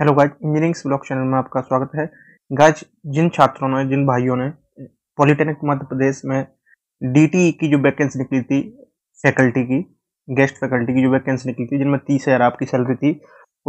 hello guys engineering blog channel में आपका स्वागत है गाइज जिन छात्रों ने जिन भाइयों ने पॉलिटेक्निक मध्य प्रदेश में डी e की जो वैकेंसी निकली थी फैकल्टी की गेस्ट फैकल्टी की जो वैकेंसी निकली थी जिनमें तीस हज़ार आपकी सैलरी थी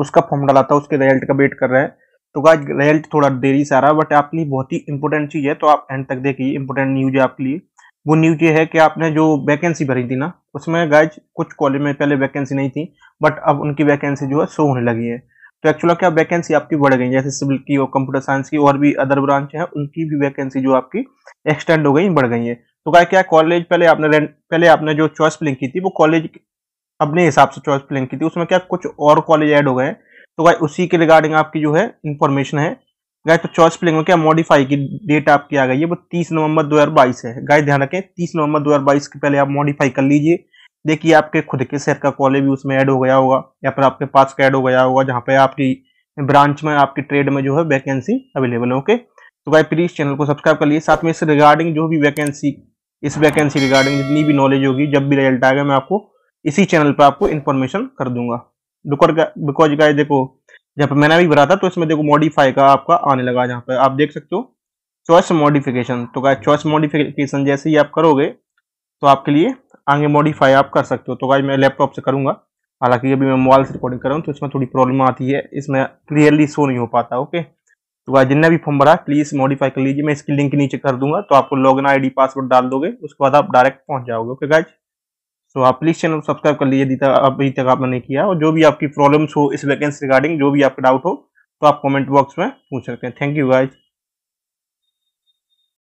उसका फॉर्म डाला था उसके रिजल्ट का वेट कर रहे हैं तो गाइज रिजल्ट थोड़ा देरी से आ रहा है बट आपके लिए बहुत ही इंपॉर्टेंट चीज़ है तो आप एंड तक देखिए इंपॉर्टेंट न्यूज है आपके लिए वो न्यूज ये है कि आपने जो वैकेंसी भरी थी ना उसमें गाइज कुछ कॉलेज में पहले वैकेंसी नहीं थी बट अब उनकी वैकेंसी जो है शो होने लगी है तो एक्चुअल क्या वैकेंसी आपकी बढ़ गई जैसे सिविल की और कंप्यूटर साइंस की और भी अदर ब्रांच है उनकी भी वैकेंसी जो आपकी एक्सटेंड हो गई बढ़ गई है तो क्या क्या कॉलेज पहले आपने पहले आपने जो चॉइस प्लिंग की थी वो कॉलेज अपने हिसाब से चॉइस प्लिंग की थी उसमें क्या कुछ और कॉलेज ऐड हो गए तो गाय उसी के रिगार्डिंग आपकी जो है इन्फॉर्मेशन है गाय तो चॉइस प्लिंग में क्या मॉडिफाई की डेट आपकी आ गई है वो तीस नवंबर 2022 है गाय ध्यान रखें तीस नवंबर 2022 के पहले आप मॉडिफाई कर लीजिए देखिए आपके खुद के शहर का कॉलेज भी उसमें ऐड हो गया होगा या फिर आपके पास का ऐड हो गया होगा जहाँ पे आपकी ब्रांच में आपकी ट्रेड में जो है वैकेंसी अवेलेबल है ओके तो भाई प्लीज चैनल को सब्सक्राइब कर लिए साथ में इस रिगार्डिंग जो भी वैकेंसी इस वैकेंसी रिगार्डिंग जितनी भी नॉलेज होगी जब भी रिजल्ट आएगा मैं आपको इसी चैनल पर आपको इन्फॉर्मेशन कर दूंगा बिकॉज गाय देखो जहाँ पर मैंने भी भरा था तो इसमें देखो मॉडिफाई का आपका आने लगा जहाँ पर आप देख सकते हो चॉइस मॉडिफिकेशन तो गाय चॉइस मॉडिफिकेशन जैसे ही आप करोगे तो आपके लिए आगे मॉडिफाई आप कर सकते हो तो गाइज मैं लैपटॉप से करूँगा हालांकि अभी मैं मोबाइल से रिकॉर्डिंग कर रहा हूँ तो इसमें थोड़ी प्रॉब्लम आती है इसमें क्लियरली शो नहीं हो पाता ओके तो गाइज जितना भी फॉर्म भरा प्लीज़ मॉडिफाई कर लीजिए मैं इसकी लिंक नीचे कर दूंगा तो आपको लॉग आई डी पासवर्ड डाल दोगे उसके बाद आप डायरेक्ट पहुँच जाओगे ओके गाइज तो आप प्लीज़ चैनल सब्सक्राइब कर लीजिए अभी तक आपने नहीं किया और जो भी आपकी प्रॉब्लम्स हो इस वैकेंसी रिगार्डिंग जो भी आपका डाउट हो तो आप कमेंट बॉक्स में पूछ सकते हैं थैंक यू गाइज